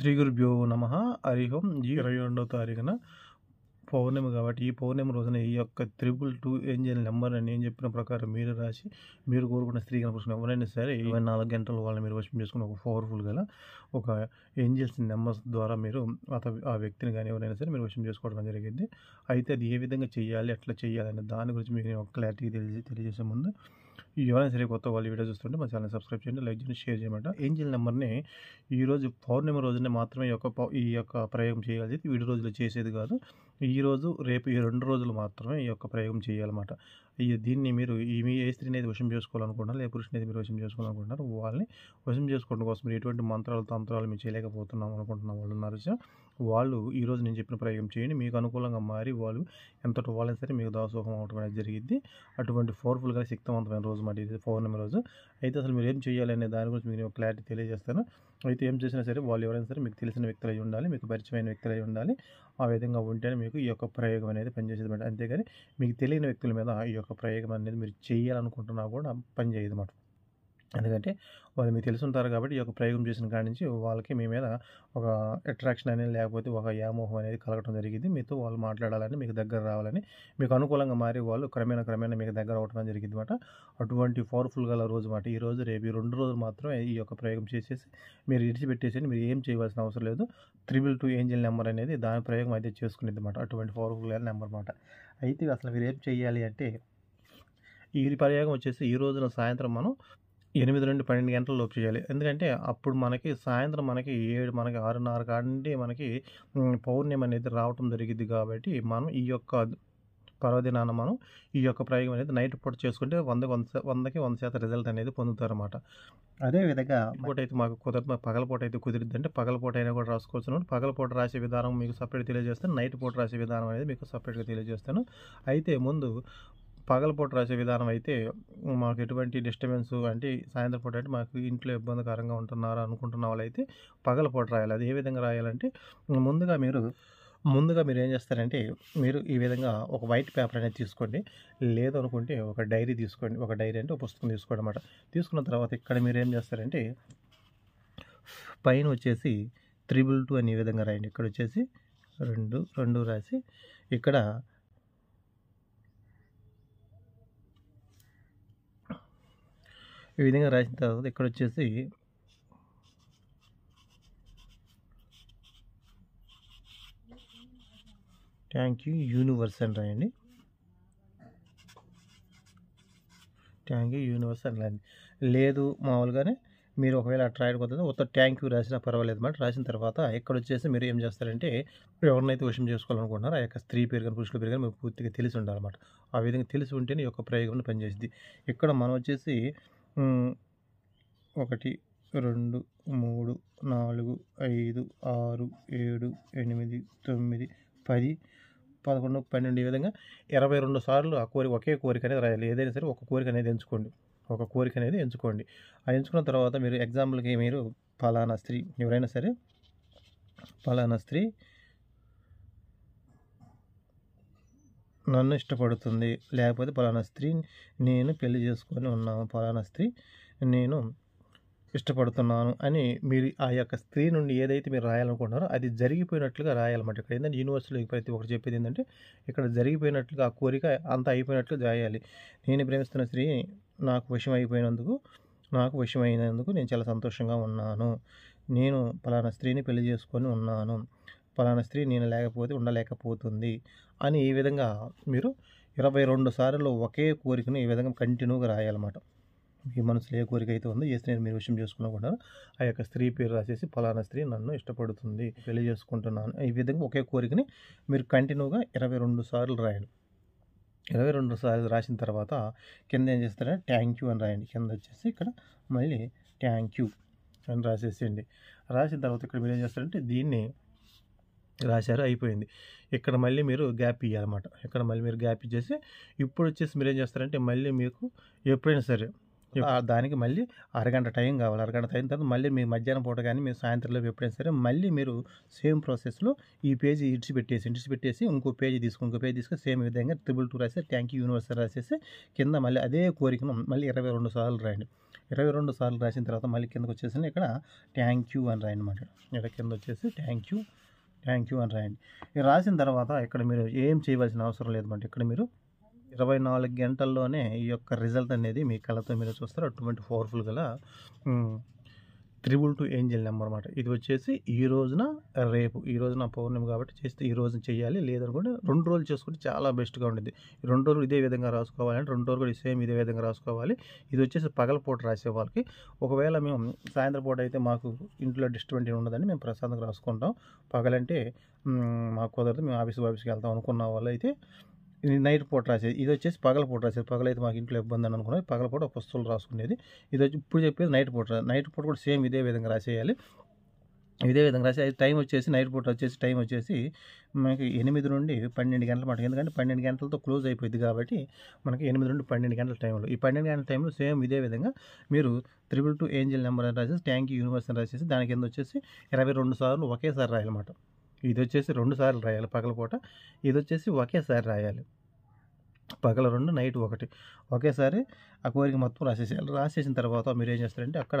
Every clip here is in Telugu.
శ్రీ గురుభ్యో నమ హరిహోం ఈ ఇరవై రెండవ తారీఖున పౌర్ణమి కాబట్టి ఈ పౌర్ణమి రోజున ఈ యొక్క త్రిపుల్ టూ ఏంజల్ నెంబర్ అని నేను చెప్పిన ప్రకారం మీరు రాసి మీరు కోరుకున్న స్త్రీ కనపరుచుకున్న ఎవరైనా సరే ఇరవై నాలుగు గంటల వాళ్ళని మీరు వర్షం చేసుకున్న ఒక పవర్ఫుల్ గల ఒక ఏంజల్స్ నెంబర్స్ ద్వారా మీరు ఆ వ్యక్తిని కానీ ఎవరైనా సరే మీరు వర్షం చేసుకోవడం జరిగింది అయితే అది ఏ విధంగా చేయాలి ఎట్లా చేయాలి అనే దాని గురించి మీకు నేను ఒక క్లారిటీ తెలియజేసే ముందు ఎవరైనా సరే కొత్త వాళ్ళు వీడియో చూస్తుంటే మా ఛానల్ సబ్స్క్రైబ్ చేయండి లైక్ చేయండి షేర్ చేయమంట ఏంజిల్ నెంబర్ని ఈరోజు పౌర్ణమి రోజునే మాత్రమే యొక్క ఈ యొక్క ప్రయోగం చేయాలి వీడి రోజులు చేసేది కాదు ఈరోజు రేపు ఈ రెండు రోజులు మాత్రమే ఈ యొక్క ప్రయోగం చేయాలన్నమాట దీన్ని మీరు ఈ మీ ఏ స్త్రీని అయితే వశం చేసుకోవాలనుకుంటున్నారు లే పురుషుని అయితే మీరు వశం చేసుకోవాలనుకుంటున్నారు వాళ్ళని వశం చేసుకోవడం కోసం ఎటువంటి మంత్రాలు తంత్రాలు మీరు చేయలేకపోతున్నాం అనుకుంటున్నాం వాళ్ళు ఉన్నారు వాళ్ళు ఈరోజు నేను చెప్పిన ప్రయోగం చేయండి మీకు అనుకూలంగా మారి వాళ్ళు ఎంతటి వాళ్ళైనా సరే మీకు దాసోహం అవటం అనేది జరిగింది అటువంటి పవర్ఫుల్గా శక్తివంతమైన రోజు మాట ఇది పౌర్ణమి రోజు అయితే అసలు మీరు ఏం చేయాలనే దాని గురించి మీరు క్లారిటీ తెలియజేస్తాను అయితే ఏం చేసినా సరే వాళ్ళు ఎవరైనా సరే మీకు తెలిసిన వ్యక్తులై ఉండాలి మీకు పరిచయమైన వ్యక్తులై ఉండాలి ఆ విధంగా ఉంటేనే మీకు ఈ యొక్క ప్రయోగం అనేది పనిచేసేది మాట అంతేగాని మీకు తెలియని వ్యక్తుల మీద ఈ యొక్క ప్రయోగం అనేది మీరు చేయాలనుకుంటున్నా కూడా పనిచేయదు మాట ఎందుకంటే వాళ్ళు మీకు తెలుసుంటారు కాబట్టి ఈ యొక్క ప్రయోగం చేసిన కాడి నుంచి వాళ్ళకి మీ మీద ఒక అట్రాక్షన్ అనేది లేకపోతే ఒక వ్యామోహం అనేది కలగడం జరిగింది మీతో వాళ్ళు మాట్లాడాలని మీకు దగ్గర రావాలని మీకు అనుకూలంగా మారి వాళ్ళు క్రమేణ క్రమేణ మీకు దగ్గర అవడం జరిగింది అనమాట అటువంటి పవర్ఫుల్ గల రోజు మాట ఈ రోజు రేపు రెండు రోజులు మాత్రమే ఈ యొక్క ప్రయోగం చేసేసి మీరు ఇడిచిపెట్టేసి మీరు ఏం చేయవలసిన అవసరం లేదు త్రిబుల్ టూ ఏంజిల్ నెంబర్ అనేది దాని ప్రయోగం అయితే చేసుకునేది అనమాట అటువంటి పవర్ఫుల్ గల నెంబర్ అనమాట అయితే అసలు మీరు ఏం చేయాలి అంటే ఈ ప్రయోగం వచ్చేసి ఈ రోజున సాయంత్రం మనం ఎనిమిది నుండి పన్నెండు గంటలు లోపు చేయాలి ఎందుకంటే అప్పుడు మనకి సాయంత్రం మనకి ఏడు మనకి ఆరున్నర కాడి మనకి పౌర్ణమి అనేది రావటం జరిగింది కాబట్టి మనం ఈ యొక్క పర్వదినాన మనం ఈ యొక్క ప్రయోగం అనేది నైట్ పూట చేసుకుంటే వంద వంద వందకి వంద శాతం రిజల్ట్ అనేది పొందుతారన్నమాట అదేవిధంగా పూట అయితే మాకు కుదరదు పగలపూట అయితే కుదిరిద్ది అంటే పగలపూట అయినా కూడా రాసుకోవచ్చు పగలపూట రాసే విధానం మీకు సపరేట్ తెలియజేస్తాను నైట్ పూట రాసే విధానం అనేది మీకు సపరేట్గా తెలియజేస్తాను అయితే ముందు పగలపూట రాసే విధానం అయితే మాకు ఎటువంటి డిస్టర్బెన్స్ అంటే సాయంత్రం పూట అంటే మాకు ఇంట్లో ఇబ్బందికరంగా ఉంటున్నారు అనుకుంటున్న వాళ్ళైతే పగలపూట రాయాలి అది ఏ విధంగా రాయాలంటే ముందుగా మీరు ముందుగా మీరు ఏం చేస్తారంటే మీరు ఈ విధంగా ఒక వైట్ పేపర్ అనేది తీసుకోండి లేదనుకుంటే ఒక డైరీ తీసుకోండి ఒక డైరీ అంటే ఒక పుస్తకం తీసుకోండి అనమాట తీసుకున్న తర్వాత ఇక్కడ మీరు ఏం చేస్తారంటే పైన వచ్చేసి త్రిబుల్ టూ అని ఈ విధంగా రాయండి ఇక్కడ వచ్చేసి రెండు రెండు రాసి ఇక్కడ ఈ విధంగా రాసిన తర్వాత ఇక్కడ వచ్చేసి థ్యాంక్ యూ యూనివర్స్ అని రాయండి థ్యాంక్ యూ యూనివర్స్ అని రాయండి లేదు మామూలుగానే మీరు ఒకవేళ ఆ ట్రాయర్ కొద్దిగా ఉత్త ట్యాంక్ యూ రాసినా పర్వాలేదు అన్నమాట రాసిన తర్వాత ఇక్కడ వచ్చేసి మీరు ఏం చేస్తారంటే ఎవరినైతే విషయం చేసుకోవాలనుకుంటున్నారో ఆ యొక్క స్త్రీ పేరు కానీ పురుషుల పేరు కానీ మీరు పూర్తిగా తెలిసి ఉండాలన్నమాట ఆ విధంగా తెలిసి ఉంటేనే ఈ యొక్క ప్రయోగం పనిచేసింది ఇక్కడ మనం వచ్చేసి ఒకటి రెండు మూడు నాలుగు ఐదు ఆరు ఏడు ఎనిమిది తొమ్మిది పది పదకొండు పన్నెండు ఈ విధంగా ఇరవై రెండు సార్లు ఆ కోరిక ఒకే కోరిక అనేది రాయాలి ఏదైనా సరే ఒక కోరిక అనేది ఎంచుకోండి ఒక కోరిక అనేది ఎంచుకోండి ఆ ఎంచుకున్న తర్వాత మీరు ఎగ్జాంపుల్కి మీరు ఫలానా స్త్రీ ఎవరైనా సరే ఫలానా స్త్రీ నన్ను ఇష్టపడుతుంది లేకపోతే పలానా స్త్రీ నేను పెళ్లి చేసుకొని ఉన్నాము పలానా స్త్రీ నేను ఇష్టపడుతున్నాను అని మీరు ఆ యొక్క స్త్రీ నుండి ఏదైతే మీరు రాయాలనుకుంటున్నారో అది జరిగిపోయినట్లుగా రాయాలన్నమాట ఇక్కడ ఏంటంటే యూనివర్సిటీలో ప్రతి ఒక్కరు చెప్పేది ఏంటంటే ఇక్కడ జరిగిపోయినట్లుగా ఆ కోరిక అంత అయిపోయినట్లు రాయాలి నేను ప్రేమిస్తున్న స్త్రీ నాకు విషయం అయిపోయినందుకు నాకు విషయం అయినందుకు నేను చాలా సంతోషంగా ఉన్నాను నేను పలానా స్త్రీని పెళ్లి చేసుకొని ఉన్నాను పలానా స్త్రీ నేను లేకపోతే ఉండలేకపోతుంది అని ఈ విధంగా మీరు ఇరవై రెండు సార్లు ఒకే కోరికను ఈ విధంగా కంటిన్యూగా రాయాలన్నమాట ఈ మనసులో ఏ కోరిక అయితే ఉందో ఏ స్త్రీని మీరు విషయం చేసుకున్నారో ఆ యొక్క స్త్రీ పేరు రాసేసి ఫలానా స్త్రీ నన్ను ఇష్టపడుతుంది పెళ్లి చేసుకుంటున్నాను ఈ విధంగా ఒకే కోరికని మీరు కంటిన్యూగా ఇరవై రెండు సార్లు రాయండి ఇరవై రెండు సార్లు రాసిన తర్వాత కింద ఏం చేస్తారంటే ట్యాంక్ యూ అని రాయండి కింద వచ్చేసి ఇక్కడ మళ్ళీ ట్యాంక్ యూ అని రాసేసేయండి రాసిన తర్వాత ఇక్కడ మీరు ఏం చేస్తారంటే దీన్ని రాశారు అయిపోయింది ఇక్కడ మళ్ళీ మీరు గ్యాప్ ఇవ్వాలన్నమాట ఇక్కడ మళ్ళీ మీరు గ్యాప్ ఇచ్చేసి ఇప్పుడు వచ్చేసి మీరు ఏం చేస్తారంటే మళ్ళీ మీకు ఎప్పుడైనా సరే దానికి మళ్ళీ అరగంట టైం కావాలి అరగంట టైం తర్వాత మళ్ళీ మీ మధ్యాహ్నం పూట కానీ మీరు సాయంత్రంలో ఎప్పుడైనా సరే మళ్ళీ మీరు సేమ్ ప్రాసెస్లో ఈ పేజీ ఇడిచిపెట్టేసి ఇడిచిపెట్టేసి ఇంకో పేజీ తీసుకుని ఇంకో పేజీ తీసుకుని సేమ్ విధంగా ట్రిపుల్ టూ రాసి ట్యాంక్ యూనివర్స్ రాసేసి కింద మళ్ళీ అదే కోరికను మళ్ళీ ఇరవై రెండు సార్లు రాయండి ఇరవై రెండు సార్లు రాసిన తర్వాత మళ్ళీ కిందకు వచ్చేసి ఇక్కడ ట్యాంక్ యూ అని రాయనమాట ఇక్కడ కింద వచ్చేసి ట్యాంక్ యూ థ్యాంక్ యూ అని రాయండి ఇది రాసిన తర్వాత ఇక్కడ మీరు ఏం చేయవలసిన అవసరం లేదు అంటే ఇక్కడ మీరు ఇరవై నాలుగు గంటల్లోనే ఈ యొక్క రిజల్ట్ అనేది మీ కళ్ళతో మీరు చూస్తారు అటువంటి పవర్ఫుల్ గల త్రిబుల్ టూ ఏంజల్ నెంబర్ అనమాట ఇది వచ్చేసి ఈ రోజున రేపు ఈ రోజున పౌర్ణమి కాబట్టి చేస్తే ఈ రోజున చేయాలి లేదనుకుంటే రెండు రోజులు చేసుకుంటే చాలా బెస్ట్గా ఉంటుంది రెండు రోజులు ఇదే విధంగా రాసుకోవాలంటే రెండు రోజులు కూడా సేమ్ ఇదే విధంగా రాసుకోవాలి ఇది వచ్చేసి పగలపూట రాసే వాళ్ళకి ఒకవేళ మేము సాయంత్రం పూట అయితే మాకు ఇంట్లో డిస్టర్బెంట్ ఉండదని మేము ప్రశాంతంగా రాసుకుంటాం పగలంటే మాకు కుదరదు మేము ఆఫీస్ ఆఫీస్కి వెళ్తాం అనుకున్న వాళ్ళు అయితే నైట్ పూట రాసేది ఇది వచ్చేసి పగల పూట రాసేది పగలైతే మాకు ఇంట్లో ఇబ్బంది అని అనుకున్నది పగల పూట పుస్తకాలు రాసుకునేది ఇది వచ్చి ఇప్పుడు చెప్పేది నైట్ పూట నైట్ పూట కూడా సేమ్ ఇదే విధంగా రాసేయాలి ఇదే విధంగా రాసి టైం వచ్చేసి నైట్ పూట వచ్చేసి టైం వచ్చేసి మనకి ఎనిమిది నుండి పన్నెండు గంటల మాట ఎందుకంటే పన్నెండు గంటలతో క్లోజ్ అయిపోయింది కాబట్టి మనకి ఎనిమిది నుండి పన్నెండు గంటల టైంలో ఈ పన్నెండు గంటల టైంలో సేమ్ ఇదే విధంగా మీరు త్రిబుల్ టూ ఏంజిల్ నెంబర్ అని రాసేసి ట్యాంక్ యూనివర్స్ అని రాసేసి దాని కింద వచ్చేసి ఇరవై రెండు సార్లు ఒకేసారి రాయాలన్నమాట ఇది వచ్చేసి రెండు సార్లు రాయాలి పగలపూట ఇది వచ్చేసి ఒకేసారి రాయాలి పగల రెండు నైట్ ఒకటి ఒకేసారి ఆ కోరిక మొత్తం రాసేసేయాలి రాసేసిన తర్వాత మీరు ఏం చేస్తారంటే అక్కడ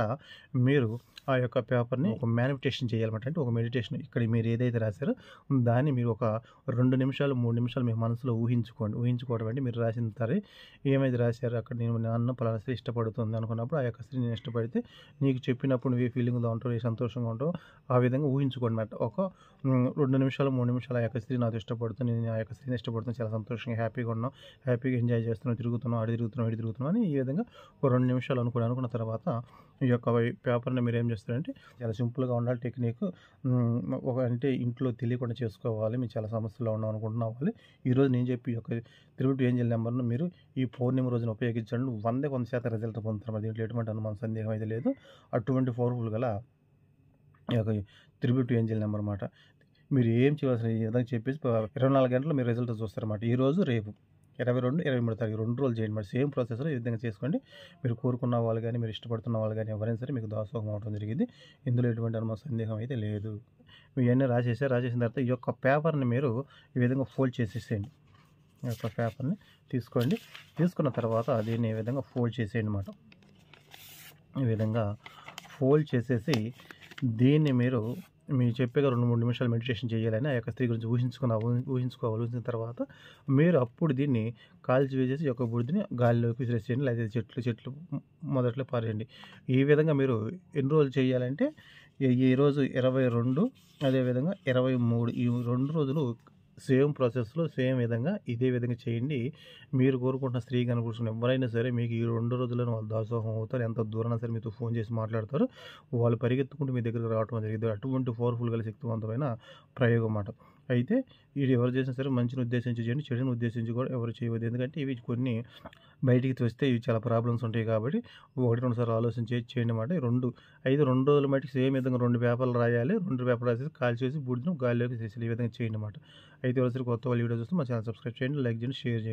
మీరు ఆ యొక్క పేపర్ని ఒక మ్యానిఫిటేషన్ చేయాలన్నమాట అంటే ఒక మెడిటేషన్ ఇక్కడ మీరు ఏదైతే రాశారో దాన్ని మీరు ఒక రెండు నిమిషాలు మూడు నిమిషాలు మీ మనసులో ఊహించుకోండి ఊహించుకోవడం అంటే మీరు రాసిన తర్వాత ఏమైతే రాశారు అక్కడ నేను నాన్న పలానా స్త్రీ ఇష్టపడుతుంది అనుకున్నప్పుడు ఆ యొక్క స్త్రీ నేను ఇష్టపడితే నీకు చెప్పినప్పుడు నువ్వు ఏ ఫీలింగ్లో ఉంటావు ఏ సంతోషంగా ఉంటావు ఆ విధంగా ఊహించుకోండి అన్నమాట ఒక రెండు నిమిషాలు మూడు నిమిషాలు ఆ యొక్క స్త్రీ నాతో ఇష్టపడుతుంది నేను ఆ యొక్క స్త్రీని ఇష్టపడుతుంది చాలా సంతోషంగా హ్యాపీగా ఉన్నాం హ్యాపీగా ఎంజాయ్ చేస్తున్నాం తిరుగుతున్నాం ఆడి తిరుగుతున్నాం ఇడి తిరుగుతున్నాం అని ఈ విధంగా ఒక రెండు నిమిషాలు అనుకుని అనుకున్న తర్వాత ఈ యొక్క పేపర్ని మీరు ఏం చేస్తారంటే చాలా సింపుల్గా ఉండాలి టెక్నిక్ ఒక అంటే ఇంట్లో తెలియకుండా చేసుకోవాలి మీరు చాలా సమస్యలో ఉన్నాం అనుకుంటున్నా వాళ్ళు ఈరోజు నేను చెప్పి ఈ యొక్క త్రిబుల్ ఏంజల్ నెంబర్ను మీరు ఈ ఫోర్ నెంబర్ రోజున ఉపయోగించండి వందే వంద శాతం రిజల్ట్ పొందుతారు దీంట్లో ఎటువంటి అనుమానం సందేహం అయితే లేదు అటువంటి ఫోర్ఫుల్ గల ఈ యొక్క త్రిబుల్ ఏంజల్ నెంబర్ అనమాట మీరు ఏం చేయాల్సిన ఈ విధంగా చెప్పేసి ఇరవై నాలుగు గంటలు మీరు రిజల్ట్ చూస్తారన్నమాట ఈరోజు రేపు ఇరవై రెండు ఇరవై మూడు తారీఖు రెండు రోజులు చేయండి మరి సేమ్ ప్రాసెస్లో ఈ విధంగా చేసుకోండి మీరు కోరుకున్న వాళ్ళు కానీ మీరు ఇష్టపడుతున్న వాళ్ళు కానీ ఎవరైనా సరే మీకు దాసోగం అవడం జరిగింది ఇందులో ఎటువంటి అనుమతి సందేహం అయితే లేదు ఇవన్నీ రాసేసారు రాసేసిన తర్వాత ఈ యొక్క పేపర్ని మీరు ఈ విధంగా ఫోల్డ్ చేసేసేయండి ఈ యొక్క పేపర్ని తీసుకోండి తీసుకున్న తర్వాత దీన్ని ఈ విధంగా ఫోల్డ్ చేసేయండి అనమాట ఈ విధంగా ఫోల్డ్ చేసేసి దీన్ని మీరు మీరు చెప్పేది రెండు మూడు నిమిషాలు మెడిటేషన్ చేయాలని ఆ యొక్క స్త్రీ గురించి ఊహించుకున్న ఊహించుకోవాలి ఊహించిన తర్వాత మీరు అప్పుడు దీన్ని కాల్చి వేసేసి యొక్క బుడిదిని గాలిలోకి విసిరేసేయండి లేదా చెట్లు చెట్లు మొదట్లో పారేయండి ఈ విధంగా మీరు ఎన్ని రోజులు చేయాలంటే ఈరోజు ఇరవై రెండు అదేవిధంగా ఇరవై మూడు ఈ రెండు రోజులు సేమ్ ప్రాసెస్లో సేమ్ విధంగా ఇదే విధంగా చేయండి మీరు కోరుకుంటున్న స్త్రీ కనుకూర్చుని ఎవరైనా సరే మీకు ఈ రెండు రోజుల్లో వాళ్ళు దాసోహం అవుతారు ఎంత దూరం సరే మీతో ఫోన్ చేసి మాట్లాడతారు వాళ్ళు పరిగెత్తుకుంటూ మీ దగ్గరకు రావడం జరిగింది అటువంటి పవర్ఫుల్ గల శక్తివంతమైన ప్రయోగం అన్నమాట అయితే వీడు ఎవరు చేసినా సరే మంచిని ఉద్దేశించి చేయండి చెడుని ఉద్దేశించి కూడా ఎవరు చేయవద్దు ఎందుకంటే ఇవి కొన్ని బయటికి వస్తే ఇవి చాలా ప్రాబ్లమ్స్ ఉంటాయి కాబట్టి ఒకటి రెండు సార్లు ఆలోచన చేసి చేయండి అన్నమాట రెండు అయితే రెండు రోజుల మటుకు సేమ్ విధంగా రెండు పేపర్లు రాయాలి రెండు పేపర్లు రాసేసి కాల్ చేసి బుడిని గాలిలోకి చేసి ఈ విధంగా చేయండి అన్నమాట అయితే సరే కొత్త వాళ్ళు వీడియో చూస్తే మా ఛానల్ సబ్స్క్రైబ్ చేయండి లైక్ చేయండి షేర్ చేయండి